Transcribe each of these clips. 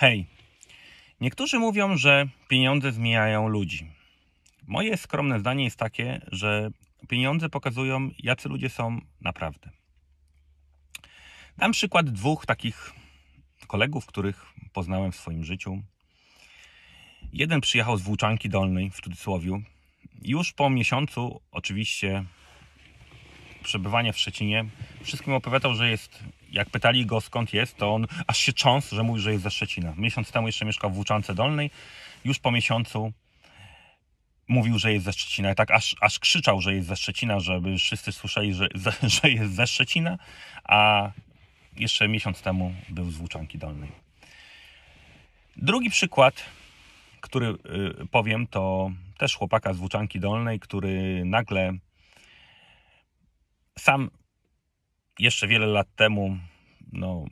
Hej, niektórzy mówią, że pieniądze zmieniają ludzi. Moje skromne zdanie jest takie, że pieniądze pokazują, jacy ludzie są naprawdę. Dam przykład dwóch takich kolegów, których poznałem w swoim życiu. Jeden przyjechał z Włóczanki Dolnej w cudzysłowie. Już po miesiącu, oczywiście, przebywania w Szczecinie, wszystkim opowiadał, że jest, jak pytali go skąd jest, to on aż się cząsł, że mówi, że jest ze Szczecina. Miesiąc temu jeszcze mieszkał w Włóczance Dolnej, już po miesiącu mówił, że jest ze Szczecina. tak aż, aż krzyczał, że jest ze Szczecina, żeby wszyscy słyszeli, że, że jest ze Szczecina, a jeszcze miesiąc temu był z Włóczanki Dolnej. Drugi przykład, który y, powiem, to też chłopaka z Włóczanki Dolnej, który nagle sam jeszcze wiele lat temu, no,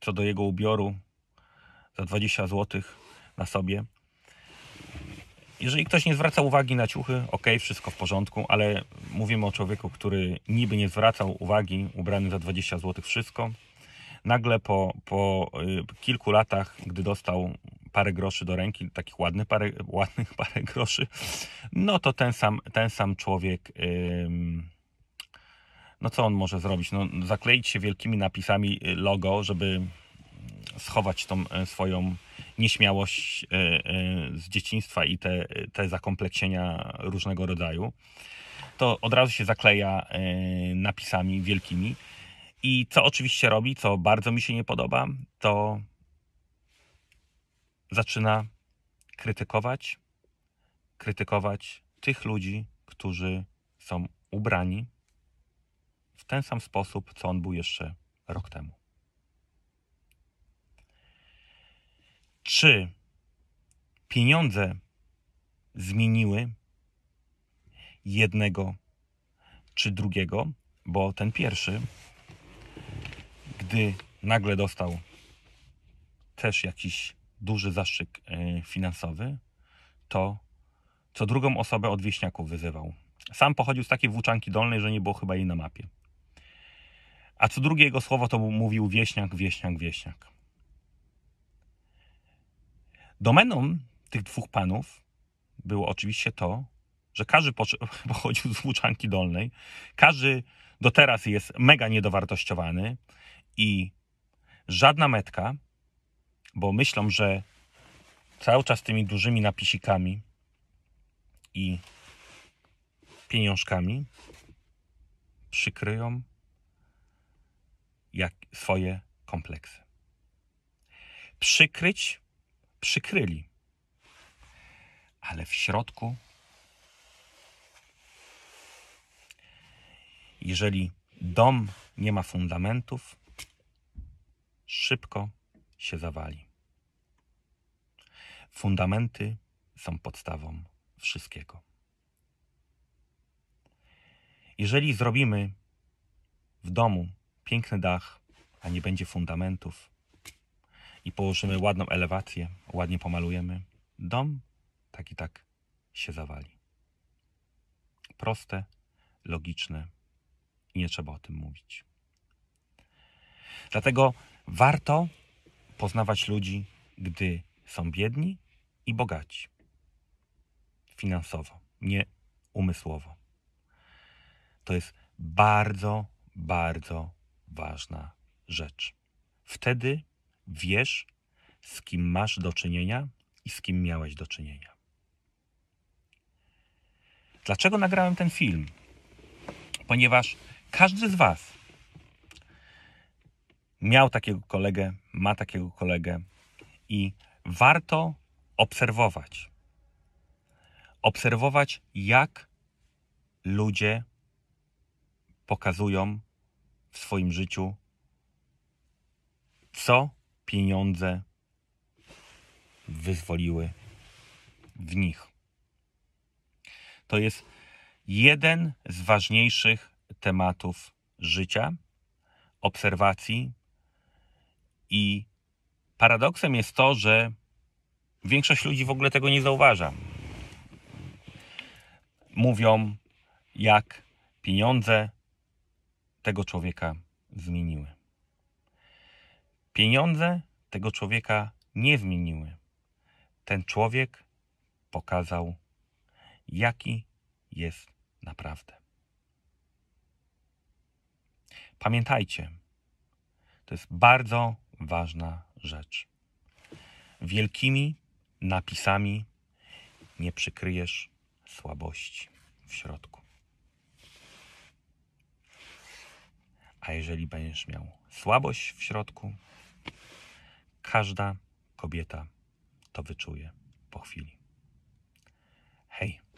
co do jego ubioru, za 20 zł na sobie. Jeżeli ktoś nie zwraca uwagi na ciuchy, ok, wszystko w porządku, ale mówimy o człowieku, który niby nie zwracał uwagi, ubrany za 20 zł, wszystko. Nagle po, po y, kilku latach, gdy dostał parę groszy do ręki, takich ładnych parę, ładnych parę groszy, no to ten sam, ten sam człowiek. Yy, no co on może zrobić? No, zakleić się wielkimi napisami y, logo, żeby schować tą y, swoją nieśmiałość y, z dzieciństwa i te, te zakompleksienia różnego rodzaju, to od razu się zakleja napisami wielkimi. I co oczywiście robi, co bardzo mi się nie podoba, to zaczyna krytykować, krytykować tych ludzi, którzy są ubrani w ten sam sposób, co on był jeszcze rok temu. Czy pieniądze zmieniły jednego czy drugiego? Bo ten pierwszy, gdy nagle dostał też jakiś duży zastrzyk e, finansowy, to co drugą osobę od wieśniaków wyzywał. Sam pochodził z takiej włóczanki dolnej, że nie było chyba jej na mapie. A co drugie jego słowo to mówił wieśniak, wieśniak, wieśniak. Domeną tych dwóch panów było oczywiście to, że każdy pochodził z Łuczanki Dolnej, każdy do teraz jest mega niedowartościowany i żadna metka, bo myślą, że cały czas tymi dużymi napisikami i pieniążkami przykryją jak swoje kompleksy. Przykryć przykryli, ale w środku, jeżeli dom nie ma fundamentów, szybko się zawali. Fundamenty są podstawą wszystkiego. Jeżeli zrobimy w domu piękny dach, a nie będzie fundamentów i położymy ładną elewację, ładnie pomalujemy, dom tak i tak się zawali. Proste, logiczne i nie trzeba o tym mówić. Dlatego warto poznawać ludzi, gdy są biedni i bogaci. Finansowo, nie umysłowo. To jest bardzo, bardzo ważna rzecz. Wtedy wiesz, z kim masz do czynienia i z kim miałeś do czynienia. Dlaczego nagrałem ten film? Ponieważ każdy z Was miał takiego kolegę, ma takiego kolegę i warto obserwować. Obserwować, jak ludzie pokazują w swoim życiu, co pieniądze wyzwoliły w nich. To jest jeden z ważniejszych tematów życia, obserwacji i paradoksem jest to, że większość ludzi w ogóle tego nie zauważa. Mówią, jak pieniądze tego człowieka zmieniły. Pieniądze tego człowieka nie zmieniły. Ten człowiek pokazał, jaki jest naprawdę. Pamiętajcie, to jest bardzo ważna rzecz. Wielkimi napisami nie przykryjesz słabości w środku. A jeżeli będziesz miał słabość w środku, każda kobieta to wyczuje po chwili. Hej!